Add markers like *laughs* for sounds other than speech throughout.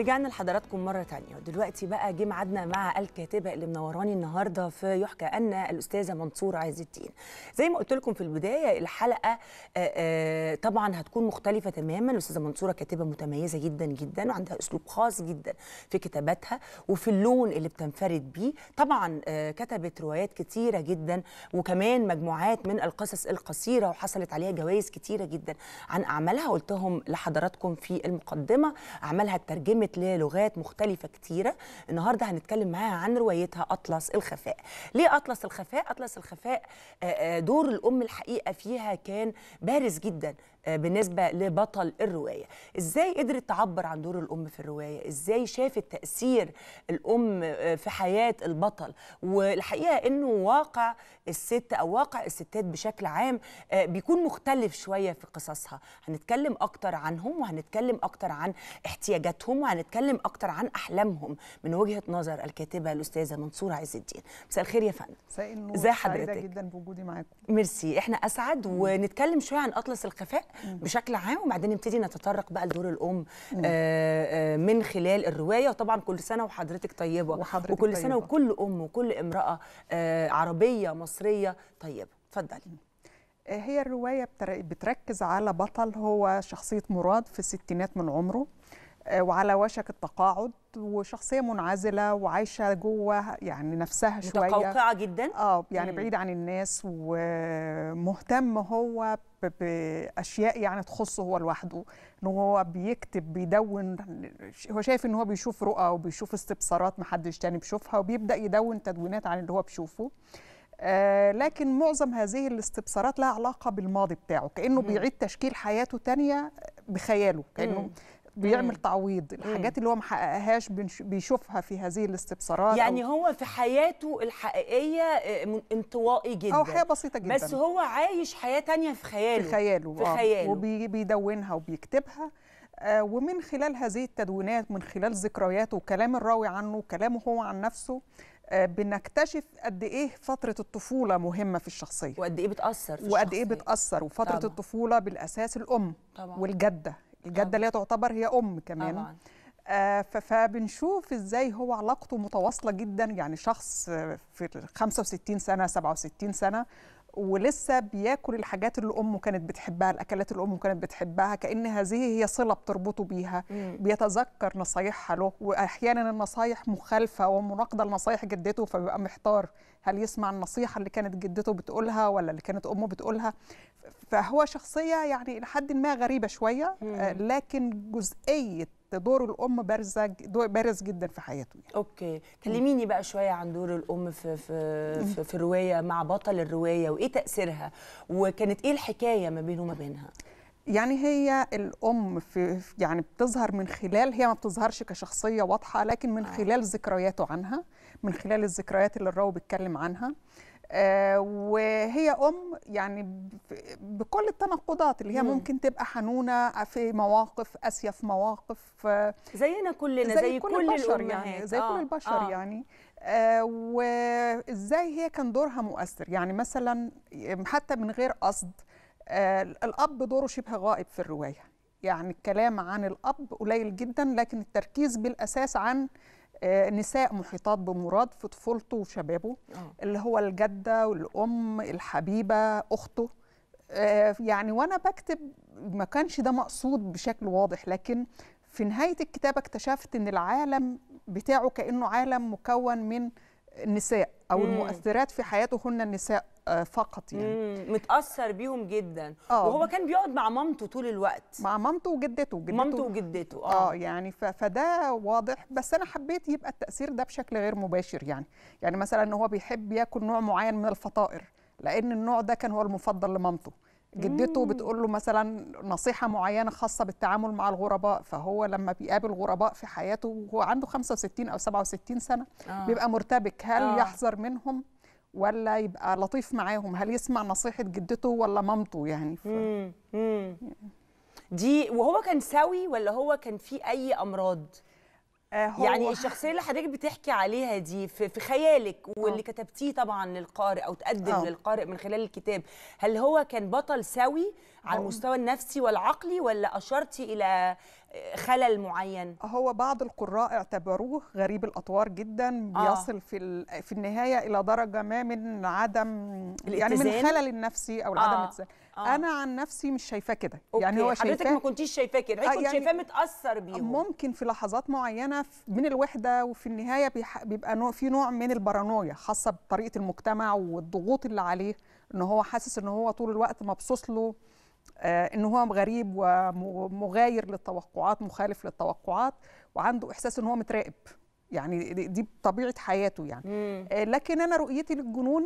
رجعنا لحضراتكم مرة تانية ودلوقتي بقى جه ميعادنا مع الكاتبة اللي منوراني النهاردة في يحكى أن الأستاذة منصور عز الدين زي ما قلت لكم في البداية الحلقة آه، آه، طبعا هتكون مختلفة تماما الأستاذة منصورة كاتبة متميزة جدا جدا وعندها أسلوب خاص جدا في كتاباتها وفي اللون اللي بتنفرد بيه طبعا آه، كتبت روايات كتيرة جدا وكمان مجموعات من القصص القصيرة وحصلت عليها جوائز كتيرة جدا عن أعمالها قلتهم لحضراتكم في المقدمة أعمالها اترجمت ترجمت للغات مختلفه كتيره النهارده هنتكلم معاها عن روايتها اطلس الخفاء ليه اطلس الخفاء اطلس الخفاء دور الام الحقيقه فيها كان بارز جدا آه، بالنسبه لبطل الروايه ازاي قدرت تعبر عن دور الام في الروايه ازاي شافت تاثير الام آه، في حياه البطل والحقيقه انه واقع الست او واقع الستات بشكل عام آه، بيكون مختلف شويه في قصصها هنتكلم اكتر عنهم وهنتكلم اكتر عن احتياجاتهم وهنتكلم اكتر عن احلامهم من وجهه نظر الكاتبه الاستاذه منصوره عز الدين مساء الخير يا فندم مساء النور حضرتك جدا بوجودي معاكم ميرسي احنا اسعد ونتكلم شويه عن اطلس الخفاء بشكل عام وبعدين نبتدي نتطرق بقى لدور الام آآ آآ آه، آه، من خلال الروايه وطبعا كل سنه وحضرتك طيبه وحضرتك وكل طيبة. سنه وكل ام وكل امراه آه، عربيه مصريه طيبه اتفضلي هي الروايه بتركز على بطل هو شخصيه مراد في الستينات من عمره وعلى وشك التقاعد وشخصيه منعزله وعايشه جوه يعني نفسها شويه متقوقعه جدا اه يعني بعيد عن الناس ومهتم هو باشياء يعني تخصه هو لوحده ان هو بيكتب بيدون هو شايف ان هو بيشوف رؤى وبيشوف استبصارات محدش تاني بيشوفها وبيبدا يدون تدوينات عن اللي هو بيشوفه آه لكن معظم هذه الاستبصارات لها علاقه بالماضي بتاعه كانه مم. بيعيد تشكيل حياته تانية بخياله كانه مم. بيعمل تعويض الحاجات اللي هو ما حققهاش بيشوفها في هذه الاستبصارات يعني هو في حياته الحقيقيه آه، انطوائي جدا او حياه بسيطه جدا بس هو عايش حياه تانية في خياله في خياله في آه، خياله وبيدونها وبيكتبها آه، ومن خلال هذه التدوينات من خلال ذكرياته وكلام الراوي عنه وكلامه هو عن نفسه بنكتشف قد ايه فتره الطفوله مهمه في الشخصيه وقد ايه بتاثر في وقد ايه بتاثر وفتره طبعا. الطفوله بالاساس الام طبعا. والجده الجده اللي هي تعتبر هي ام كمان طبعا. آه فبنشوف ازاي هو علاقته متواصله جدا يعني شخص في 65 سنه 67 سنه ولسه بياكل الحاجات اللي امه كانت بتحبها الاكلات اللي امه كانت بتحبها كان هذه هي صله بتربطه بيها مم. بيتذكر نصايحها له واحيانا النصايح مخالفه ومناقضه لنصايح جدته فبيبقى محتار هل يسمع النصيحه اللي كانت جدته بتقولها ولا اللي كانت امه بتقولها فهو شخصيه يعني الى حد ما غريبه شويه آه، لكن جزئيه دور الام بارزه بارز جدا في حياته يعني. اوكي كلميني بقى شويه عن دور الام في في في, في الروايه مع بطل الروايه وايه تاثيرها وكانت ايه الحكايه ما بينه وما بينها يعني هي الام في يعني بتظهر من خلال هي ما بتظهرش كشخصيه واضحه لكن من آه. خلال ذكرياته عنها من خلال الذكريات اللي الراو بيتكلم عنها آه، وهي ام يعني بكل التناقضات اللي هي ممكن تبقى حنونه في مواقف قاسيه في مواقف زينا كلنا زي, زي كل, كل البشر يعني زي آه كل البشر آه يعني آه وازاي هي كان دورها مؤثر يعني مثلا حتى من غير قصد آه الاب دوره شبه غائب في الروايه يعني الكلام عن الاب قليل جدا لكن التركيز بالاساس عن آه، نساء محيطات بمراد في طفولته وشبابه اه. اللي هو الجده والام الحبيبه اخته آه، يعني وانا بكتب ما كانش ده مقصود بشكل واضح لكن في نهايه الكتابه اكتشفت ان العالم بتاعه كانه عالم مكون من النساء او مم. المؤثرات في حياته هن النساء آه، فقط يعني مم. متاثر بيهم جدا أوه. وهو كان بيقعد مع مامته طول الوقت مع مامته وجدته جدته مامته وجدته اه, آه يعني فده واضح بس انا حبيت يبقى التاثير ده بشكل غير مباشر يعني يعني مثلا ان هو بيحب ياكل نوع معين من الفطائر لان النوع ده كان هو المفضل لمامته جدته بتقول له مثلا نصيحه معينه خاصه بالتعامل مع الغرباء فهو لما بيقابل غرباء في حياته وهو عنده 65 او 67 سنه آه. بيبقى مرتبك هل آه. يحذر منهم ولا يبقى لطيف معاهم هل يسمع نصيحه جدته ولا مامته يعني ف... مم. مم. دي وهو كان سوي ولا هو كان في اي امراض آه، هو يعني الشخصيه اللي حضرتك بتحكي عليها دي في, خيالك واللي آه. كتبتيه طبعا للقارئ او تقدم أوه. للقارئ من خلال الكتاب هل هو كان بطل سوي على المستوى النفسي والعقلي ولا أشرتي إلى خلل معين؟ هو بعض القراء اعتبروه غريب الأطوار جدا آه. بيصل آه. في في النهاية إلى درجة ما من عدم يعني من الخلل النفسي أو العدم آه. الاتزان. آه. أنا عن نفسي مش شايفاه كده يعني هو حضرتك ما كنتيش شايفاه كده حضرتك آه، كنت يعني شايفاه متأثر بيهم ممكن في لحظات معينة من الوحدة وفي النهاية بيح... بيبقى نوع في نوع من البارانويا خاصة بطريقة المجتمع والضغوط اللي عليه ان هو حاسس ان هو طول الوقت مبصوص له آه، ان هو غريب ومغاير للتوقعات مخالف للتوقعات وعنده احساس ان هو متراقب يعني دي طبيعه حياته يعني مم. آه، لكن انا رؤيتي للجنون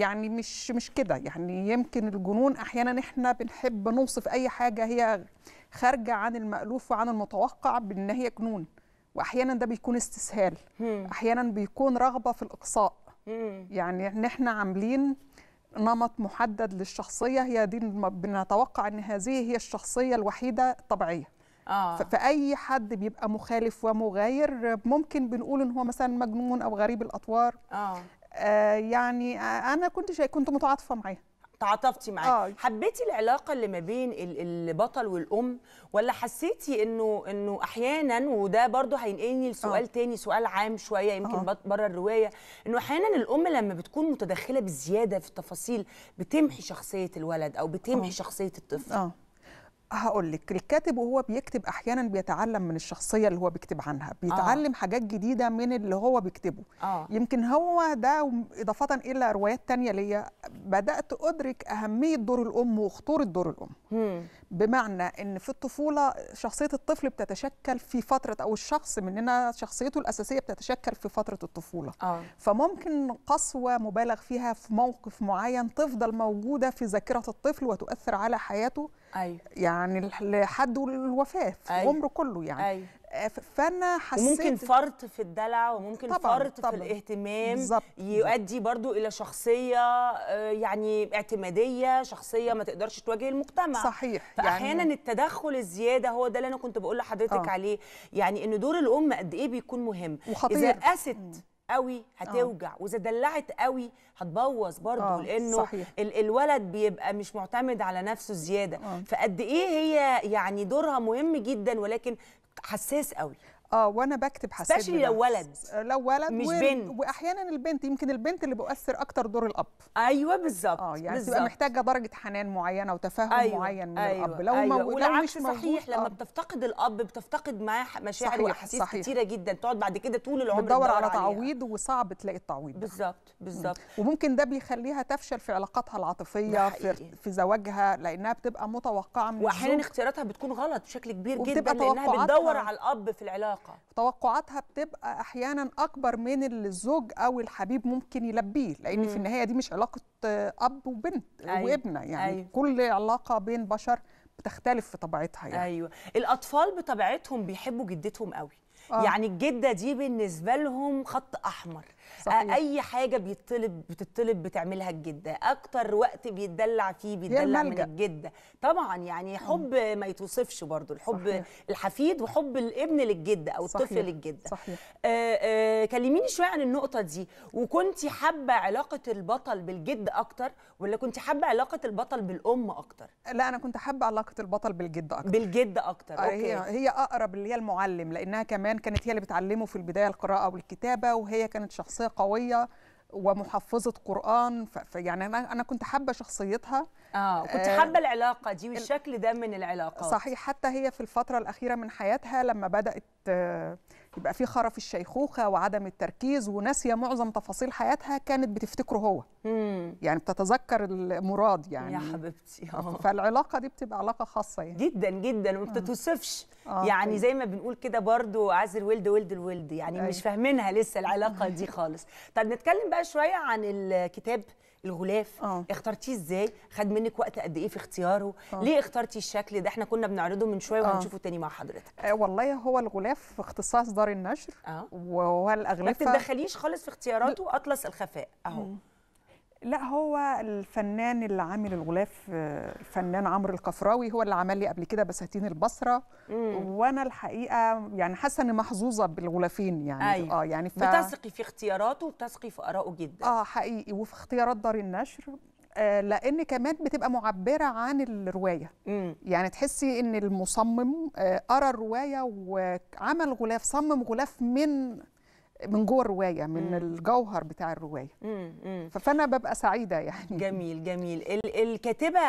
يعني مش مش كده يعني يمكن الجنون احيانا احنا بنحب نوصف اي حاجه هي خارجه عن المالوف وعن المتوقع بان هي جنون واحيانا ده بيكون استسهال مم. احيانا بيكون رغبه في الاقصاء مم. يعني ان احنا عاملين نمط محدد للشخصيه هي دي بنتوقع ان هذه هي الشخصيه الوحيده الطبيعيه آه. فاي حد بيبقى مخالف ومغاير ممكن بنقول ان هو مثلا مجنون او غريب الاطوار آه. آه يعني انا كنت كنت متعاطفه معاه تعاطفتي معاه آه. حبيتي العلاقه اللي ما بين البطل والام ولا حسيتي انه انه احيانا وده برضو هينقلني لسؤال آه. تاني سؤال عام شويه يمكن آه. بره الروايه انه احيانا الام لما بتكون متدخله بزياده في التفاصيل بتمحي شخصيه الولد او بتمحي آه. شخصيه الطفل آه. هقول لك الكاتب وهو بيكتب احيانا بيتعلم من الشخصيه اللي هو بيكتب عنها آه. بيتعلم آه. حاجات جديده من اللي هو بيكتبه آه. يمكن هو ده اضافه الى روايات تانية ليا بدات ادرك اهميه دور الام وخطوره دور الام مم. بمعنى ان في الطفوله شخصيه الطفل بتتشكل في فتره او الشخص مننا شخصيته الاساسيه بتتشكل في فتره الطفوله أوه. فممكن قسوه مبالغ فيها في موقف معين تفضل موجوده في ذاكره الطفل وتؤثر على حياته أي. أيوه. يعني لحد الوفاه في أيوه. عمره كله يعني أي. أيوه. آه، فانا حسيت وممكن فرط في الدلع وممكن طبعًا فرط طبعًا في الاهتمام بالزبط يؤدي برضو الى شخصيه آه، يعني اعتماديه شخصيه ما تقدرش تواجه المجتمع صحيح فاحيانا يعني التدخل الزياده هو ده اللي انا كنت بقول لحضرتك آه. عليه يعني ان دور الام قد ايه بيكون مهم وخطير اذا قست قوي هتوجع آه. واذا دلعت قوي هتبوظ برضه آه. لانه صحيح. ال الولد بيبقى مش معتمد على نفسه زياده آه. فقد ايه هي يعني دورها مهم جدا ولكن حساس قوي اه وانا بكتب حسيت سبيشلي لو ولد آه، لو ولد مش بنت واحيانا البنت يمكن البنت اللي بيؤثر اكتر دور الاب ايوه بالظبط اه يعني بالزبط. تبقى محتاجه درجه حنان معينه وتفاهم أيوة. معين من أيوة. الاب لو أيوة. ما لو مش صحيح لما آه. بتفتقد الاب بتفتقد معاه مشاعر واحاسيس كتيره جدا تقعد بعد كده طول العمر بتدور على تعويض وصعب تلاقي التعويض بالظبط بالظبط وممكن ده بيخليها تفشل في علاقاتها العاطفيه في في زواجها لانها بتبقى متوقعه من واحيانا اختياراتها بتكون غلط بشكل كبير جدا لانها بتدور على الاب في العلاقه العلاقه توقعاتها بتبقى احيانا اكبر من اللي الزوج او الحبيب ممكن يلبيه لان مم. في النهايه دي مش علاقه اب وبنت أيوه. وابنه يعني أيوه. كل علاقه بين بشر بتختلف في طبيعتها يعني ايوه الاطفال بطبيعتهم بيحبوا جدتهم قوي آه. يعني الجده دي بالنسبه لهم خط احمر صحيح. آه، اي حاجه بيطلب بتطلب بتعملها الجده اكتر وقت بيتدلع فيه بيتدلع من الجده طبعا يعني حب ما يتوصفش برضو الحب صحيح. الحفيد وحب الابن للجده او الطفل للجده صحيح. آآ آه، آآ آه، كلميني شويه عن النقطه دي وكنت حابه علاقه البطل بالجد اكتر ولا كنت حابه علاقه البطل بالام اكتر لا انا كنت حابه علاقه البطل بالجد اكتر بالجد اكتر آه أوكي. هي هي اقرب اللي هي المعلم لانها كمان كانت هي اللي بتعلمه في البدايه القراءه والكتابه وهي كانت شخصيه شخصيه قويه ومحفظه قران يعني انا انا كنت حابه شخصيتها اه كنت آه، حابه العلاقه دي والشكل ده من العلاقات صحيح حتى هي في الفتره الاخيره من حياتها لما بدات آه، يبقى في خرف الشيخوخه وعدم التركيز وناسيه معظم تفاصيل حياتها كانت بتفتكره هو مم. يعني بتتذكر المراد يعني يا حبيبتي أوه. فالعلاقه دي بتبقى علاقه خاصه يعني جدا جدا وما آه. بتتوصفش آه، يعني طيب. زي ما بنقول كده برضو عايز الولد ولد الولد يعني أي. مش أيوة. فاهمينها لسه العلاقه دي خالص طب نتكلم بقى شويه عن الكتاب الغلاف أوه. اخترتيه ازاي خد منك وقت قد ايه في اختياره أوه. ليه اخترتي الشكل ده احنا كنا بنعرضه من شويه آه. وهنشوفه تاني مع حضرتك آه والله هو الغلاف في اختصاص دار النشر أوه. وهو الاغلفه ما تدخليش خالص في اختياراته اطلس الخفاء اهو لا هو الفنان اللي عامل الغلاف الفنان آه، عمرو القفراوي هو اللي عمل لي قبل كده بساتين البصره وانا الحقيقه يعني حاسه اني محظوظه بالغلافين يعني أيوة. اه يعني ف... بتثقي في اختياراته وبتثقي في ارائه جدا اه حقيقي وفي اختيارات دار النشر آه لان كمان بتبقى معبره عن الروايه مم. يعني تحسي ان المصمم آه قرا الروايه وعمل غلاف صمم غلاف من من جوه الروايه من مم. الجوهر بتاع الروايه مم. فانا ببقى سعيده يعني جميل جميل الكاتبه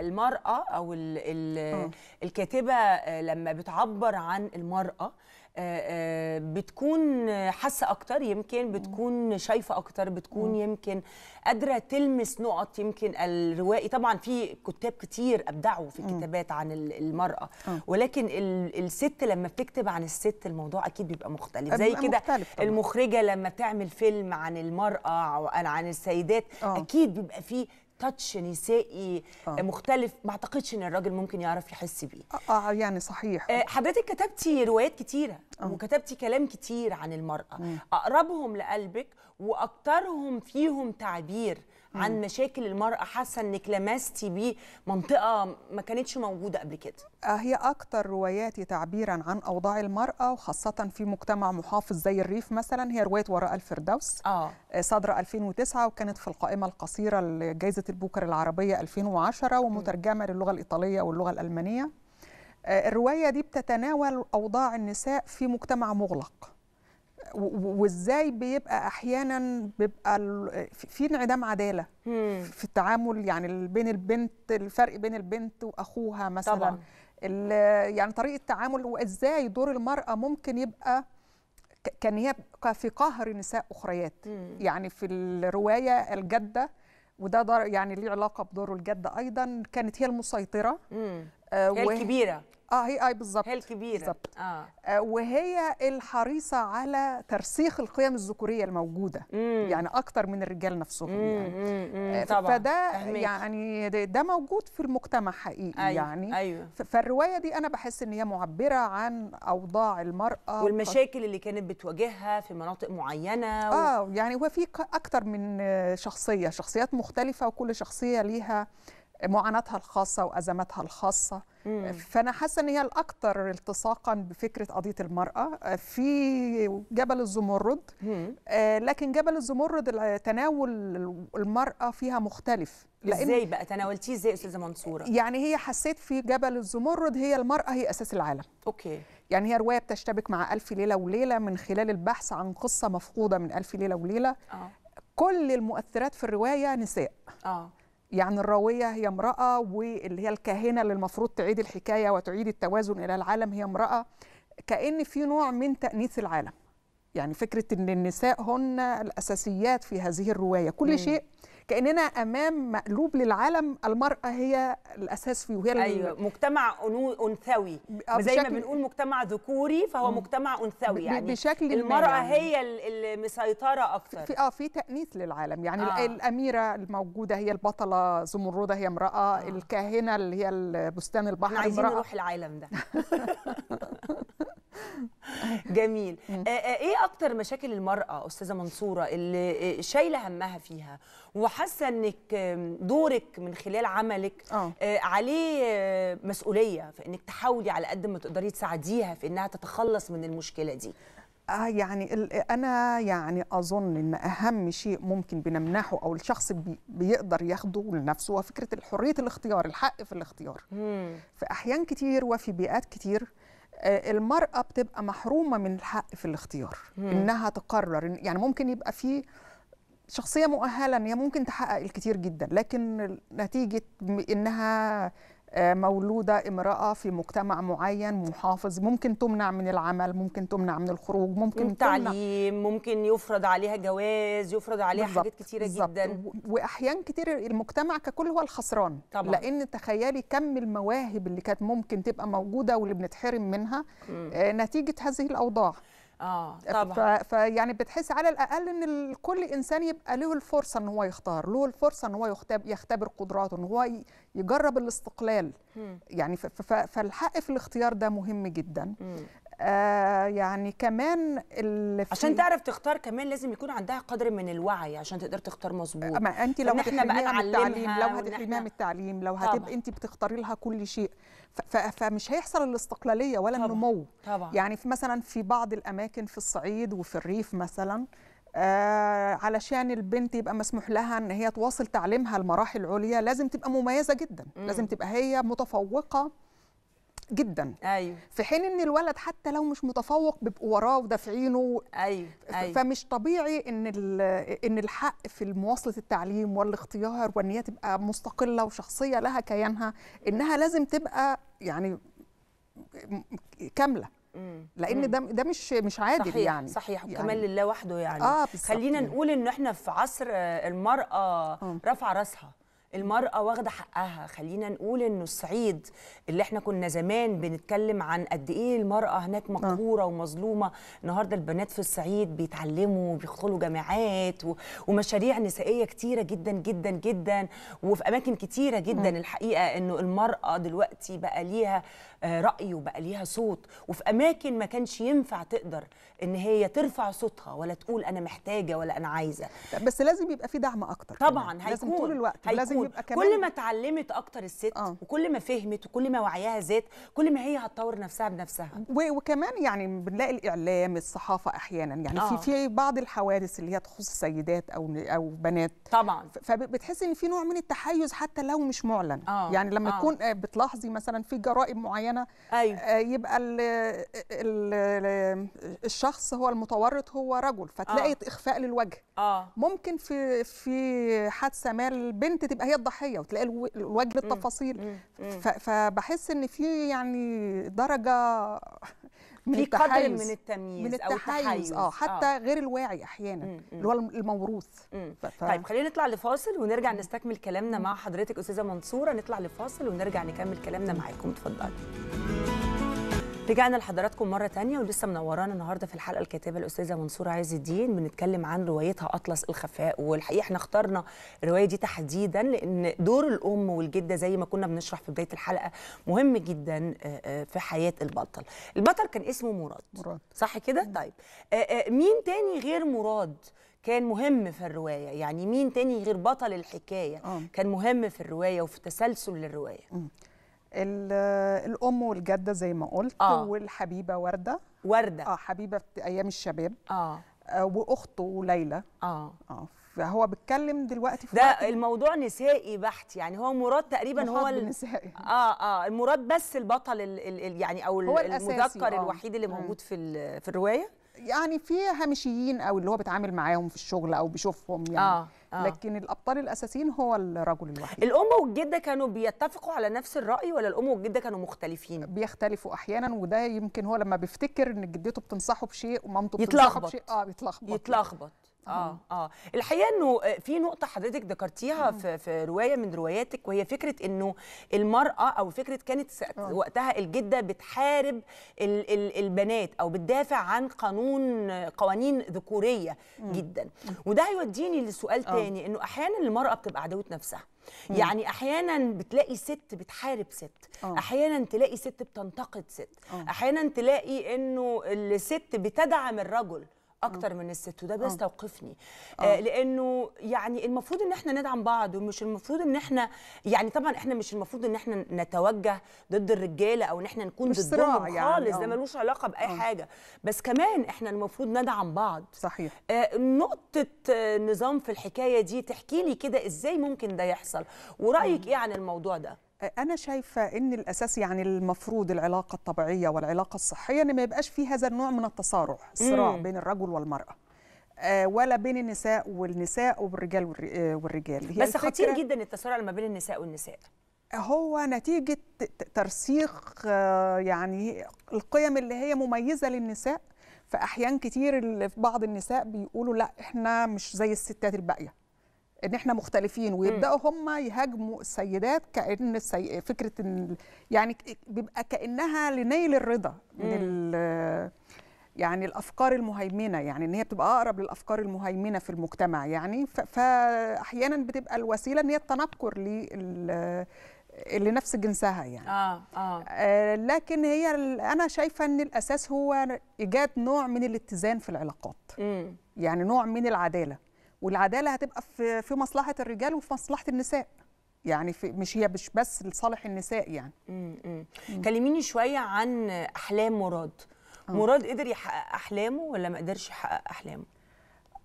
المراه او آه. الكاتبه لما بتعبر عن المراه آه، آه، بتكون حاسه اكتر يمكن بتكون شايفه اكتر بتكون يمكن قادره تلمس نقط يمكن الروائي طبعا في كتاب كتير ابدعوا في الكتابات عن المراه آه. ولكن الست لما بتكتب عن الست الموضوع اكيد بيبقى مختلف زي كده المخرجه لما تعمل فيلم عن المراه او عن السيدات اكيد بيبقى فيه تاتش نسائي آه. مختلف ما اعتقدش ان الراجل ممكن يعرف يحس بيه اه, آه،, آه، يعني صحيح آه، حضرتك كتبتي روايات كتيره آه. وكتبتي كلام كتير عن المراه م. اقربهم لقلبك واكثرهم فيهم تعبير عن مشاكل المراه حاسه انك لمستي بيه منطقه ما كانتش موجوده قبل كده آه، هي اكتر رواياتي تعبيرا عن اوضاع المراه وخاصه في مجتمع محافظ زي الريف مثلا هي روايه وراء الفردوس آه. آه، صدر 2009 وكانت في القائمه القصيره لجائزه البوكر العربيه 2010 ومترجمه للغه الايطاليه واللغه الالمانيه آه، الروايه دي بتتناول اوضاع النساء في مجتمع مغلق وازاي بيبقى احيانا بيبقى في انعدام عداله في التعامل يعني بين البنت الفرق بين البنت واخوها مثلا طبعا. يعني طريقه التعامل وازاي دور المراه ممكن يبقى كان يبقى في قهر نساء اخريات مم. يعني في الروايه الجده وده دار يعني ليه علاقه بدور الجده ايضا كانت هي المسيطره آه هي الكبيره اه هي اي آه، بالظبط هي الكبيره بالظبط آه. آه وهي الحريصه على ترسيخ القيم الذكوريه الموجوده مم. يعني اكتر من الرجال نفسهم مم. يعني مم. آه، طبعا. فده أهميك. يعني ده موجود في المجتمع حقيقي أيوة. يعني أيوة. فالروايه دي انا بحس ان هي معبره عن اوضاع المراه والمشاكل اللي كانت بتواجهها في مناطق معينه و... اه يعني هو في اكتر من شخصيه شخصيات مختلفه وكل شخصيه ليها معاناتها الخاصه وازماتها الخاصه مم. فانا حاسه ان هي الاكثر التصاقا بفكره قضيه المراه في جبل الزمرد مم. آه، لكن جبل الزمرد تناول المراه فيها مختلف لأن ازاي بقى تناولتيه ازاي استاذه منصوره يعني هي حسيت في جبل الزمرد هي المراه هي اساس العالم اوكي يعني هي روايه بتشتبك مع الف ليله وليله من خلال البحث عن قصه مفقوده من الف ليله وليله آه. كل المؤثرات في الروايه نساء اه يعني الراوية هي امرأة واللي هي الكاهنة اللي المفروض تعيد الحكاية وتعيد التوازن إلى العالم هي امرأة كأن في نوع من تأنيث العالم يعني فكرة أن النساء هن الأساسيات في هذه الرواية كل م. شيء كاننا امام مقلوب للعالم المراه هي الاساس فيه وهي ايوه مجتمع انثوي آه، زي ما بنقول مجتمع ذكوري فهو مجتمع انثوي يعني بشكل المراه يعني. هي مسيطره اكتر في اه في تانيث للعالم يعني آه. الاميره الموجوده هي البطله زمرده هي امراه آه. الكاهنه اللي هي بستان البحر عايزين نروح العالم ده *laughs* *laughs* *laughs* جميل آه، آه، ايه اكتر مشاكل المراه استاذه منصوره اللي آه، شايله همها فيها وحاسه انك دورك من خلال عملك أوه. عليه مسؤوليه في انك تحاولي على قد ما تقدري تساعديها في انها تتخلص من المشكله دي آه يعني انا يعني اظن ان اهم شيء ممكن بنمنحه او الشخص بي بيقدر ياخده لنفسه هو فكره حريه الاختيار الحق في الاختيار مم. في احيان كتير وفي بيئات كتير آه، المرأة بتبقى محرومة من الحق في الاختيار مم. إنها تقرر يعني ممكن يبقى في شخصية مؤهلة إن هي ممكن تحقق الكتير جدا لكن نتيجة إنها مولودة امرأة في مجتمع معين محافظ ممكن تمنع من العمل ممكن تمنع من الخروج ممكن من تعليم ممكن يفرض عليها جواز يفرض عليها بالزبط. حاجات كتيرة بالزبط. جدا وأحيان كتير المجتمع ككل هو الخسران طبعا. لأن تخيلي كم المواهب اللي كانت ممكن تبقى موجودة واللي بنتحرم منها م. آه، نتيجة هذه الأوضاع اه طبعا فيعني بتحس على الاقل ان كل انسان يبقى له الفرصه ان هو يختار له الفرصه ان هو يختبر قدراته ان هو يجرب الاستقلال م. يعني فالحق في الاختيار ده مهم جدا م. آه، يعني كمان عشان تعرف تختار كمان لازم يكون عندها قدر من الوعي عشان تقدر تختار مظبوط ما انت لو هتحرميها من التعليم لو هتحرميها من التعليم لو هتبقى انت بتختاري لها كل شيء فمش هيحصل الاستقلاليه ولا طبعًا. النمو طبعًا. يعني في مثلا في بعض الاماكن في الصعيد وفي الريف مثلا آه علشان البنت يبقى مسموح لها ان هي تواصل تعليمها المراحل العليا لازم تبقى مميزه جدا لازم تبقى هي متفوقه جدا ايوه في حين ان الولد حتى لو مش متفوق بيبقوا وراه ودافعينه ايوه أيوه. فمش طبيعي ان ان الحق في مواصله التعليم والاختيار وان هي تبقى مستقله وشخصيه لها كيانها انها لازم تبقى يعني كامله لان ده ده مش مش عادل صحيح يعني صحيح يعني وكمان يعني لله وحده يعني آه خلينا نقول ان احنا في عصر آه، المراه آه. رافعه راسها المرأة واخدة حقها خلينا نقول انه الصعيد اللي احنا كنا زمان بنتكلم عن قد ايه المرأة هناك آه. مقهورة ومظلومة النهاردة البنات في الصعيد بيتعلموا وبيدخلوا جامعات و... ومشاريع نسائية كتيرة جدا جدا جدا وفي أماكن كتيرة جدا الحقيقة انه المرأة دلوقتي بقى ليها آه، رايه بقى ليها صوت وفي اماكن ما كانش ينفع تقدر ان هي ترفع صوتها ولا تقول انا محتاجه ولا انا عايزه بس لازم يبقى في دعم اكتر طبعا كمان. هيكون لازم طول الوقت هيكون. لازم يبقى كمان كل ما اتعلمت اكتر الست آه. وكل ما فهمت وكل ما وعيها زاد كل ما هي هتطور نفسها بنفسها وكمان يعني بنلاقي الاعلام الصحافه احيانا يعني آه. في في بعض الحوادث اللي هي تخص سيدات او او بنات طبعا فبتحس ان في نوع من التحيز حتى لو مش معلن آه. يعني لما آه. تكون آه، بتلاحظي مثلا في جرائم معينه معينه أيوة. آه، يبقى الـ الـ الشخص هو المتورط هو رجل فتلاقي آه. اخفاء للوجه آه. ممكن في في حادثه ما البنت تبقى هي الضحيه وتلاقي الوجه بالتفاصيل فبحس ان في يعني درجه من في قدر من التمييز من التحيز او التحيز اه حتى آه. غير الواعي احيانا اللي هو الموروث ف... طيب خلينا نطلع لفاصل ونرجع نستكمل كلامنا مع حضرتك استاذه منصوره نطلع لفاصل ونرجع نكمل كلامنا معاكم اتفضلي رجعنا لحضراتكم مره تانية ولسه منورانا النهارده في الحلقه الكاتبه الاستاذه منصور عز الدين بنتكلم عن روايتها اطلس الخفاء والحقيقه احنا اخترنا الروايه دي تحديدا لان دور الام والجده زي ما كنا بنشرح في بدايه الحلقه مهم جدا آه، آه، في حياه البطل البطل كان اسمه مراد مراد صح كده طيب آه، مين تاني غير مراد كان مهم في الروايه يعني مين تاني غير بطل الحكايه كان مهم في الروايه وفي تسلسل الروايه الام والجده زي ما قلت آه. والحبيبه ورده ورده اه حبيبه ايام الشباب اه, آه واخته ليلى اه اه فهو بيتكلم دلوقتي في ده وقت الموضوع نسائي بحت يعني هو مراد تقريبا هو النسائي اه اه المراد بس البطل ال ال يعني او هو المذكر آه. الوحيد اللي موجود في في الروايه يعني في هامشيين او اللي هو بيتعامل معاهم في الشغل او بيشوفهم يعني آه. آه. لكن الابطال الاساسيين هو الرجل الوحيد الام والجده كانوا بيتفقوا على نفس الراي ولا الام والجده كانوا مختلفين بيختلفوا احيانا وده يمكن هو لما بيفتكر ان جدته بتنصحه بشيء ومامته بتنصحه بشيء اه بيتلخبط يتلخبط آه،, اه اه الحقيقه انه آه، في نقطه حضرتك ذكرتيها في في روايه من رواياتك وهي فكره انه المراه او فكره كانت آه. وقتها الجده بتحارب الـ الـ البنات او بتدافع عن قانون قوانين ذكوريه جدا وده هيوديني لسؤال تاني انه احيانا المراه بتبقى عدوه نفسها يعني احيانا بتلاقي ست بتحارب ست أوه. احيانا تلاقي ست بتنتقد ست أوه. احيانا تلاقي انه الست بتدعم الرجل اكتر من الست وده بيستوقفني آه. آه،, آه لانه يعني المفروض ان احنا ندعم بعض ومش المفروض ان احنا يعني طبعا احنا مش المفروض ان احنا نتوجه ضد الرجاله او ان احنا نكون ضدهم يعني خالص ده آه. ملوش علاقه باي أوه. حاجه بس كمان احنا المفروض ندعم بعض صحيح آه نقطه نظام في الحكايه دي تحكي لي كده ازاي ممكن ده يحصل ورايك ايه عن الموضوع ده انا شايفه ان الاساس يعني المفروض العلاقه الطبيعيه والعلاقه الصحيه ان ما يبقاش في هذا النوع من التصارع الصراع بين الرجل والمراه آه، ولا بين النساء والنساء والرجال آه، والرجال هي بس خطير جدا التصارع ما بين النساء والنساء هو نتيجه ترسيخ آه، يعني القيم اللي هي مميزه للنساء فاحيان كتير بعض النساء بيقولوا لا احنا مش زي الستات الباقيه ان احنا مختلفين ويبداوا هم يهاجموا السيدات كان السي... فكره ان يعني بيبقى كانها لنيل الرضا من ال... يعني الافكار المهيمنه يعني ان هي بتبقى اقرب للافكار المهيمنه في المجتمع يعني ف... فاحيانا بتبقى الوسيله ان هي التنكر لل لنفس جنسها يعني آه آه. آه لكن هي انا شايفه ان الاساس هو ايجاد نوع من الاتزان في العلاقات مم. يعني نوع من العداله والعداله هتبقى في في مصلحه الرجال وفي مصلحه النساء يعني في مش هي مش بس لصالح النساء يعني امم كلميني شويه عن احلام مراد آه. مراد قدر يحقق احلامه ولا ما قدرش يحقق احلامه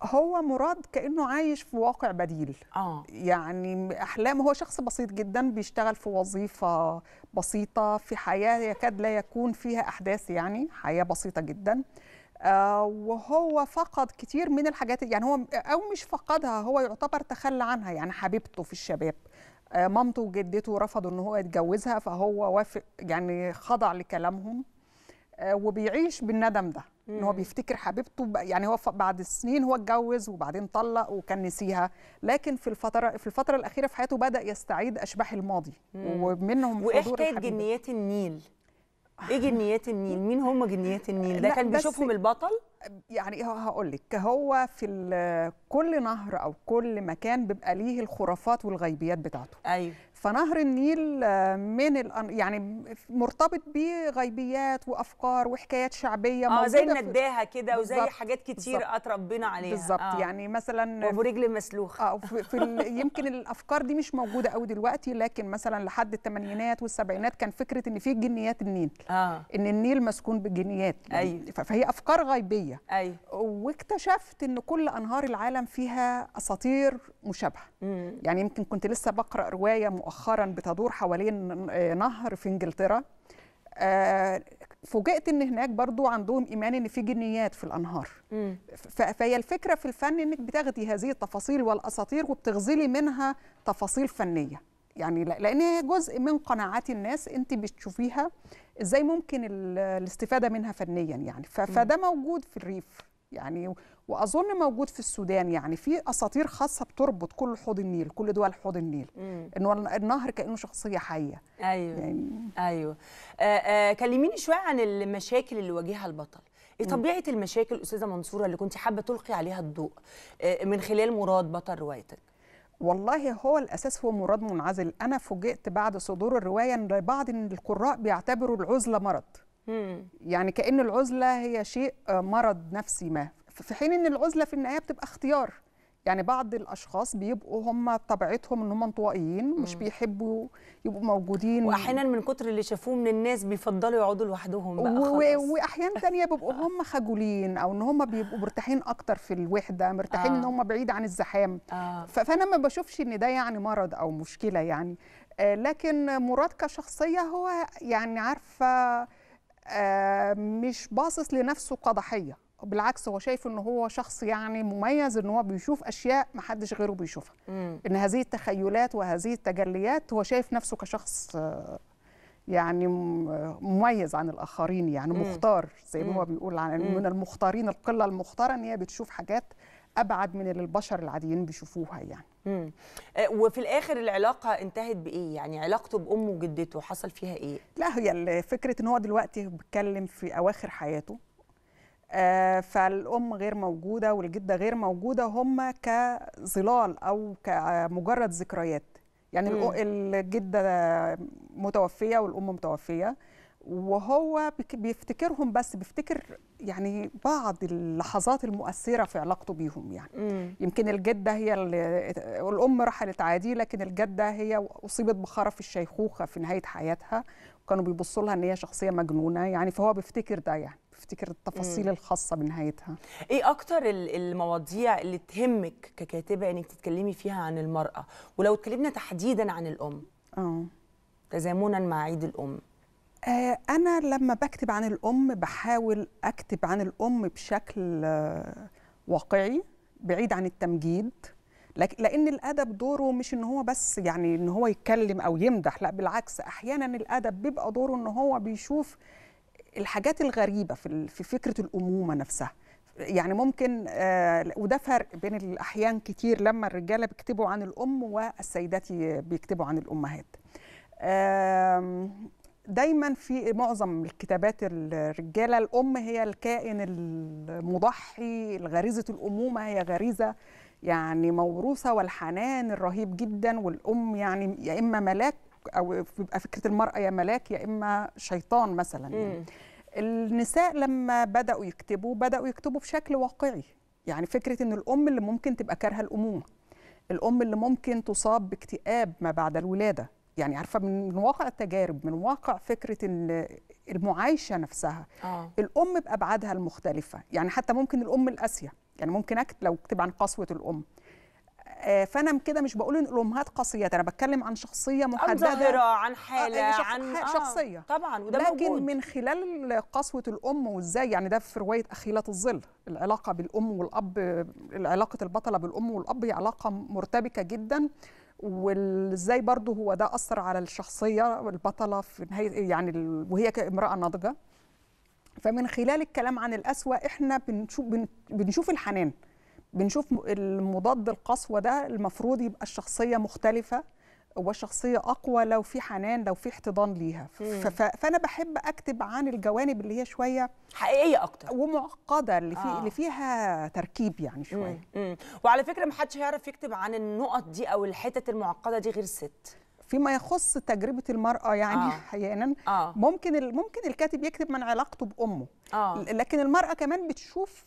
هو مراد كانه عايش في واقع بديل آه. يعني احلامه هو شخص بسيط جدا بيشتغل في وظيفه بسيطه في حياه يكاد لا يكون فيها احداث يعني حياه بسيطه جدا آه، وهو فقد كتير من الحاجات يعني هو او مش فقدها هو يعتبر تخلى عنها يعني حبيبته في الشباب آه، مامته وجدته رفضوا ان هو يتجوزها فهو وافق يعني خضع لكلامهم آه، وبيعيش بالندم ده ان هو بيفتكر حبيبته يعني هو بعد سنين هو اتجوز وبعدين طلق وكان نسيها لكن في الفتره في الفتره الاخيره في حياته بدا يستعيد اشباح الماضي ومنهم وايه حكايه جنيات النيل ايه جنيات النيل مين هم جنيات النيل ده كان بيشوفهم البطل يعني هقول لك هو في كل نهر او كل مكان بيبقى ليه الخرافات والغيبيات بتاعته ايوه فنهر النيل آه، من الأن... يعني مرتبط بغيبيات وافكار وحكايات شعبيه اه زي النداهه كده وزي حاجات كتير اتربينا عليها بالظبط آه. يعني مثلا وابو رجل مسلوخ اه في, في ال... *laughs* يمكن الافكار دي مش موجوده قوي دلوقتي لكن مثلا لحد الثمانينات والسبعينات كان فكره ان في جنيات النيل آه. ان النيل مسكون بالجنيات يعني أي. أيوه. فهي افكار غيبيه أيوه. واكتشفت ان كل انهار العالم فيها اساطير مشابهه مم. يعني يمكن كنت لسه بقرا روايه مؤخرا بتدور حوالين نهر في انجلترا آه، فوجئت ان هناك برضو عندهم ايمان ان في جنيات في الانهار فهي الفكره في الفن انك بتاخدي هذه التفاصيل والاساطير وبتغزلي منها تفاصيل فنيه يعني لان هي جزء من قناعات الناس انت بتشوفيها ازاي ممكن الاستفاده منها فنيا يعني فده موجود في الريف يعني واظن موجود في السودان يعني في اساطير خاصه بتربط كل حوض النيل كل دول حوض النيل انه النهر كانه شخصيه حيه ايوه يعني ايوه آآ آه، آآ آه، كلميني شويه عن المشاكل اللي واجهها البطل ايه طبيعه المشاكل استاذه منصوره اللي كنت حابه تلقي عليها الضوء آه، من خلال مراد بطل روايتك والله هو الاساس هو مراد منعزل انا فوجئت بعد صدور الروايه ان بعض القراء بيعتبروا العزله مرض يعني كأن العزلة هي شيء مرض نفسي ما في حين ان العزله في النهايه بتبقى اختيار يعني بعض الاشخاص بيبقوا هم طبيعتهم ان هم انطوائيين مش بيحبوا يبقوا موجودين واحيانا من كتر اللي شافوه من الناس بيفضلوا يقعدوا لوحدهم بقى واحيانا تانية بيبقوا هم خجولين او ان هم بيبقوا مرتاحين اكتر في الوحده مرتاحين آه. ان هم بعيد عن الزحام آه. فانا ما بشوفش ان ده يعني مرض او مشكله يعني آه لكن مراد كشخصيه هو يعني عارفه آه مش باصص لنفسه كضحيه بالعكس هو شايف ان هو شخص يعني مميز ان هو بيشوف اشياء ما حدش غيره بيشوفها مم. ان هذه التخيلات وهذه التجليات هو شايف نفسه كشخص يعني مميز عن الاخرين يعني مم. مختار زي ما هو بيقول عن من المختارين القله المختاره ان هي بتشوف حاجات ابعد من اللي البشر العاديين بيشوفوها يعني مم. آه، وفي الاخر العلاقه انتهت بايه يعني علاقته بامه وجدته حصل فيها ايه لا هي فكره ان هو دلوقتي بيتكلم في اواخر حياته آه، فالام غير موجوده والجده غير موجوده هم كظلال او كمجرد ذكريات يعني مم. الجده متوفيه والام متوفيه وهو بيفتكرهم بس بيفتكر يعني بعض اللحظات المؤثره في علاقته بيهم يعني مم. يمكن الجده هي الام رحلت عادي لكن الجده هي اصيبت بخرف الشيخوخه في نهايه حياتها وكانوا بيبصوا لها ان هي شخصيه مجنونه يعني فهو بيفتكر ده يعني تفتكر التفاصيل مم. الخاصه بنهايتها ايه اكتر المواضيع اللي تهمك ككاتبه انك تتكلمي فيها عن المراه ولو اتكلمنا تحديدا عن الام اه تزامنا مع عيد الام آه انا لما بكتب عن الام بحاول اكتب عن الام بشكل آه واقعي بعيد عن التمجيد لان الادب دوره مش ان هو بس يعني ان هو يتكلم او يمدح لا بالعكس احيانا الادب بيبقى دوره ان هو بيشوف الحاجات الغريبه في في فكره الامومه نفسها يعني ممكن آه وده فرق بين الاحيان كتير لما الرجاله بيكتبوا عن الام والسيدات بيكتبوا عن الامهات آه دايما في معظم الكتابات الرجاله الام هي الكائن المضحي غريزه الامومه هي غريزه يعني موروثه والحنان الرهيب جدا والام يعني يا اما ملاك او بيبقى فكره المراه يا ملاك يا اما شيطان مثلا يعني. النساء لما بداوا يكتبوا بداوا يكتبوا بشكل واقعي يعني فكره ان الام اللي ممكن تبقى كارهه الامومه الام اللي ممكن تصاب باكتئاب ما بعد الولاده يعني عارفه من واقع التجارب من واقع فكره ان المعايشه نفسها آه. الام بابعادها المختلفه يعني حتى ممكن الام القاسيه يعني ممكن اكتب لو اكتب عن قسوه الام آه، فانا كده مش بقول ان الامهات قاسيات انا بتكلم عن شخصيه محدده آه، عن ظاهره يعني عن حاله شخ... عن آه شخصيه طبعا وده لكن موجود. من خلال قسوه الام وازاي يعني ده في روايه اخيله الظل العلاقه بالام والاب علاقه البطله بالام والاب هي علاقه مرتبكه جدا وازاي برضه هو ده اثر على الشخصيه البطله في نهايه يعني وهي كامراه ناضجه فمن خلال الكلام عن الأسوأ احنا بنشوف بنشوف الحنان بنشوف المضاد القسوه ده المفروض يبقى الشخصيه مختلفه وشخصية أقوى لو في حنان لو في احتضان ليها فأنا بحب أكتب عن الجوانب اللي هي شوية حقيقية أكتر ومعقدة اللي, في آه. اللي فيها تركيب يعني شوية مم. مم. وعلى فكرة محدش هيعرف يكتب عن النقط دي أو الحتت المعقدة دي غير ست فيما يخص تجربه المراه يعني آه. احيانا آه. ممكن ممكن الكاتب يكتب من علاقته بامه آه. لكن المراه كمان بتشوف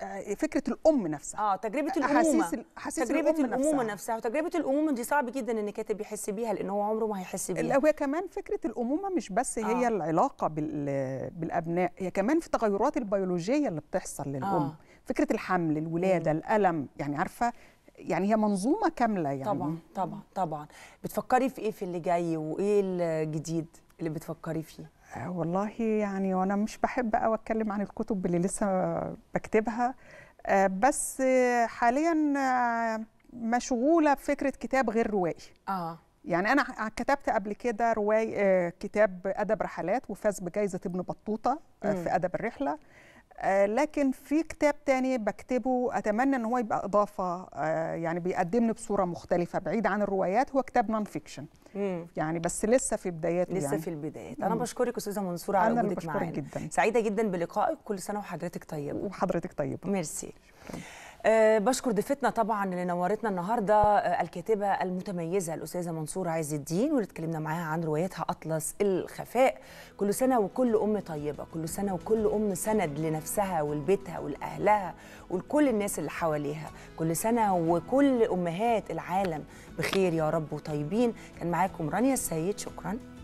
آه، فكره الام نفسها اه تجربه الامومه حسيس تجربه الأم الامومه نفسها. نفسها وتجربه الامومه دي صعب جدا ان كاتب يحس بيها لان هو عمره ما هيحس بيها لا هو كمان فكره الامومه مش بس آه. هي العلاقه بالابناء هي كمان في التغيرات البيولوجيه اللي بتحصل للام آه. فكره الحمل الولاده مم. الالم يعني عارفه يعني هي منظومه كامله يعني طبعا طبعا طبعا بتفكري في ايه في اللي جاي وايه الجديد اللي بتفكري فيه والله يعني وانا مش بحب قوي اتكلم عن الكتب اللي لسه بكتبها آه، بس حاليا آه، مشغوله بفكره كتاب غير روائي اه يعني انا كتبت قبل كده روايه آه، كتاب ادب رحلات وفاز بجائزه ابن بطوطه في ادب الرحله آه، لكن في كتاب تاني بكتبه أتمنى أن هو يبقى إضافة آه، يعني بيقدمني بصورة مختلفة بعيد عن الروايات هو كتاب نون فيكشن يعني بس لسه في بداياته لسه يعني. في البدايات أنا بشكرك أستاذة منصورة على وجودك معانا جدا سعيدة جدا بلقائك كل سنة وحضرتك طيبة وحضرتك طيبة ميرسي شكرا. آه، بشكر ضيفتنا طبعا اللي نورتنا النهارده آه، الكاتبه المتميزه الاستاذه منصور عز الدين واللي اتكلمنا معاها عن روايتها اطلس الخفاء كل سنه وكل ام طيبه كل سنه وكل ام سند لنفسها ولبيتها ولاهلها ولكل الناس اللي حواليها كل سنه وكل امهات العالم بخير يا رب وطيبين كان معاكم رانيا السيد شكرا